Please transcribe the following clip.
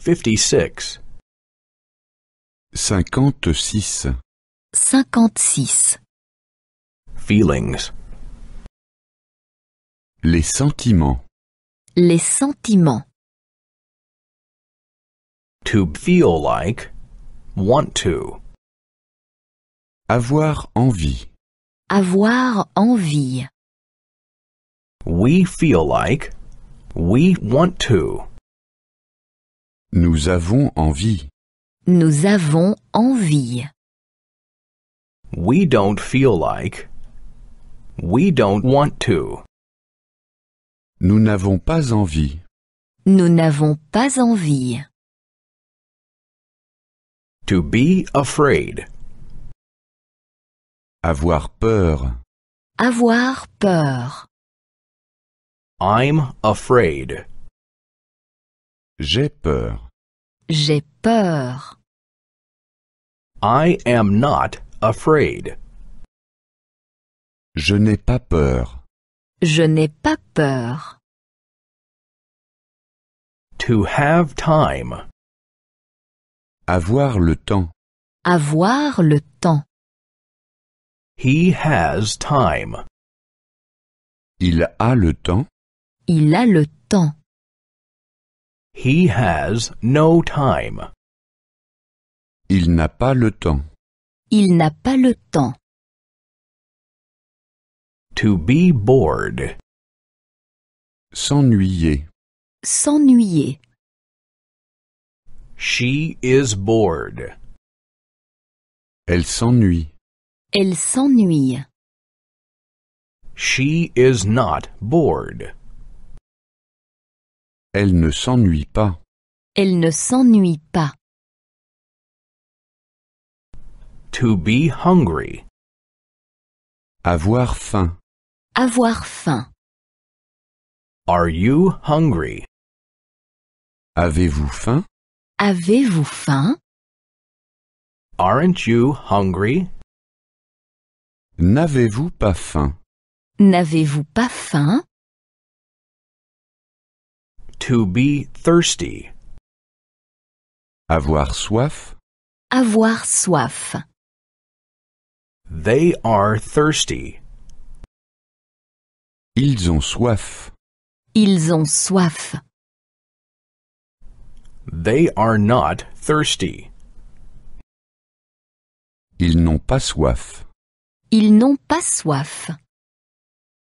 56 56 56 Feelings Les sentiments Les sentiments To feel like want to Avoir envie Avoir envie We feel like we want to Nous avons envie. Nous avons envie. We don't feel like. We don't want to. Nous n'avons pas envie. Nous n'avons pas envie. To be afraid. Avoir peur. Avoir peur. I'm afraid. J'ai peur. J'ai peur. I am not afraid. Je n'ai pas peur. Je n'ai pas peur. To have time. Avoir le temps. Avoir le temps. He has time. Il a le temps. Il a le temps. He has no time. Il n'a pas le temps. Il n'a pas le temps. To be bored. S'ennuyer. S'ennuyer. She is bored. Elle s'ennuie. Elle s'ennuie. She is not bored. Elle ne s'ennuie pas. Elle ne s'ennuie pas. To be hungry. Avoir faim. Avoir faim. Are you hungry? Avez-vous faim? Avez-vous faim? Aren't you hungry? N'avez-vous pas faim? N'avez-vous pas faim? To be thirsty. Avoir soif. Avoir soif. They are thirsty. Ils ont soif. Ils ont soif. They are not thirsty. Ils n'ont pas soif. Ils n'ont pas soif.